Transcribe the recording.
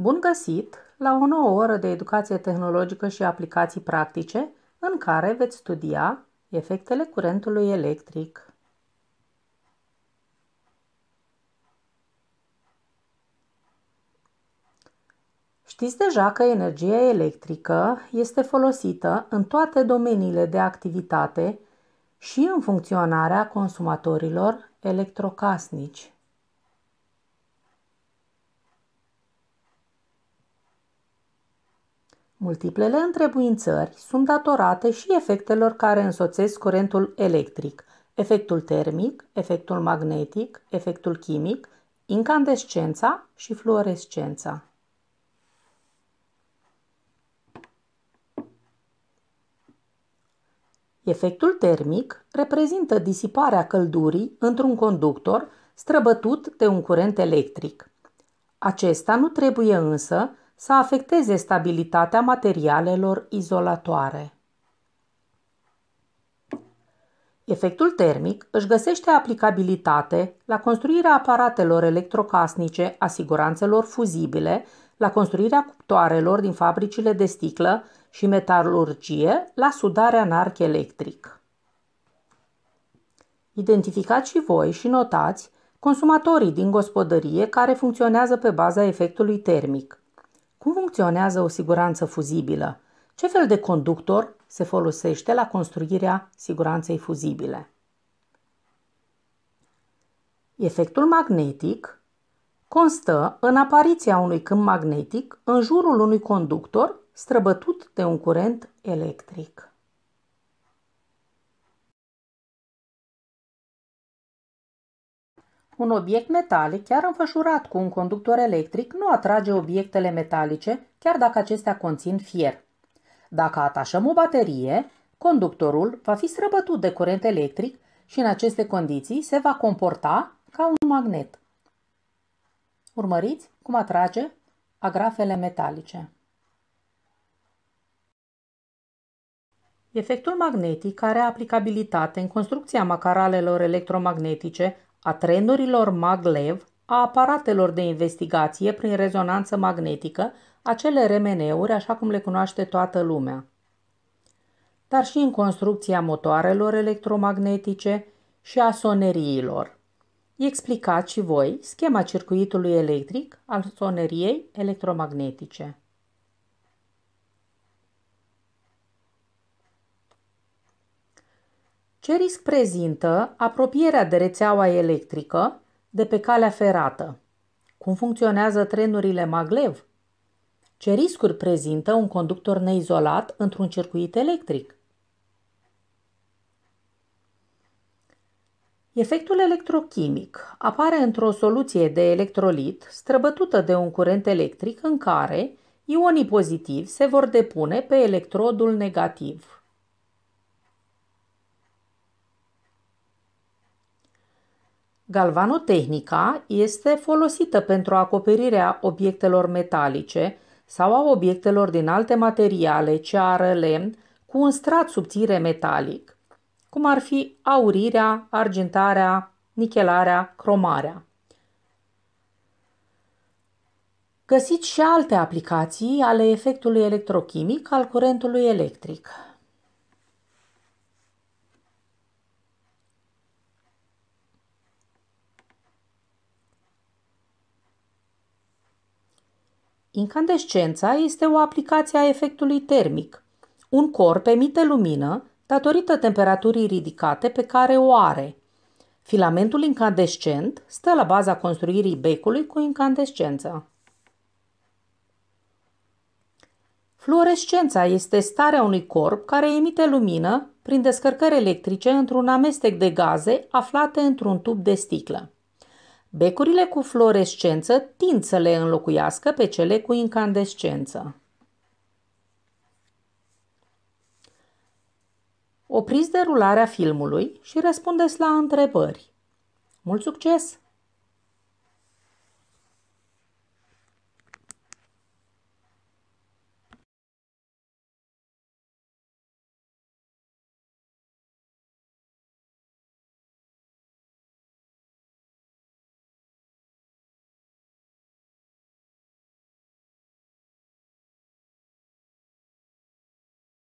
Bun găsit la o nouă oră de educație tehnologică și aplicații practice, în care veți studia efectele curentului electric. Știți deja că energia electrică este folosită în toate domeniile de activitate și în funcționarea consumatorilor electrocasnici. Multiplele întrebuințări sunt datorate și efectelor care însoțesc curentul electric, efectul termic, efectul magnetic, efectul chimic, incandescența și fluorescența. Efectul termic reprezintă disiparea căldurii într-un conductor străbătut de un curent electric. Acesta nu trebuie însă să afecteze stabilitatea materialelor izolatoare. Efectul termic își găsește aplicabilitate la construirea aparatelor electrocasnice, a siguranțelor fuzibile, la construirea cuptoarelor din fabricile de sticlă și metalurgie, la sudarea în arc electric. Identificați și voi și notați consumatorii din gospodărie care funcționează pe baza efectului termic funcționează o siguranță fuzibilă? Ce fel de conductor se folosește la construirea siguranței fuzibile? Efectul magnetic constă în apariția unui câmp magnetic în jurul unui conductor străbătut de un curent electric. Un obiect metalic, chiar înfășurat cu un conductor electric, nu atrage obiectele metalice, chiar dacă acestea conțin fier. Dacă atașăm o baterie, conductorul va fi străbătut de curent electric și în aceste condiții se va comporta ca un magnet. Urmăriți cum atrage agrafele metalice. Efectul magnetic are aplicabilitate în construcția macaralelor electromagnetice, a trenurilor maglev, a aparatelor de investigație prin rezonanță magnetică, acele remeneuri așa cum le cunoaște toată lumea. Dar și în construcția motoarelor electromagnetice și a soneriilor. Explicați și voi schema circuitului electric al soneriei electromagnetice. Ce risc prezintă apropierea de rețeaua electrică de pe calea ferată? Cum funcționează trenurile maglev? Ce riscuri prezintă un conductor neizolat într-un circuit electric? Efectul electrochimic apare într-o soluție de electrolit străbătută de un curent electric în care ionii pozitivi se vor depune pe electrodul negativ Galvanotehnica este folosită pentru acoperirea obiectelor metalice sau a obiectelor din alte materiale, ceară, lemn, cu un strat subțire metalic, cum ar fi aurirea, argintarea, nichelarea, cromarea. Găsiți și alte aplicații ale efectului electrochimic al curentului electric. Incandescența este o aplicație a efectului termic. Un corp emite lumină datorită temperaturii ridicate pe care o are. Filamentul incandescent stă la baza construirii becului cu incandescență. Fluorescența este starea unui corp care emite lumină prin descărcări electrice într-un amestec de gaze aflate într-un tub de sticlă. Becurile cu fluorescență tind să le înlocuiască pe cele cu incandescență. Opriți derularea filmului și răspundeți la întrebări. Mult succes!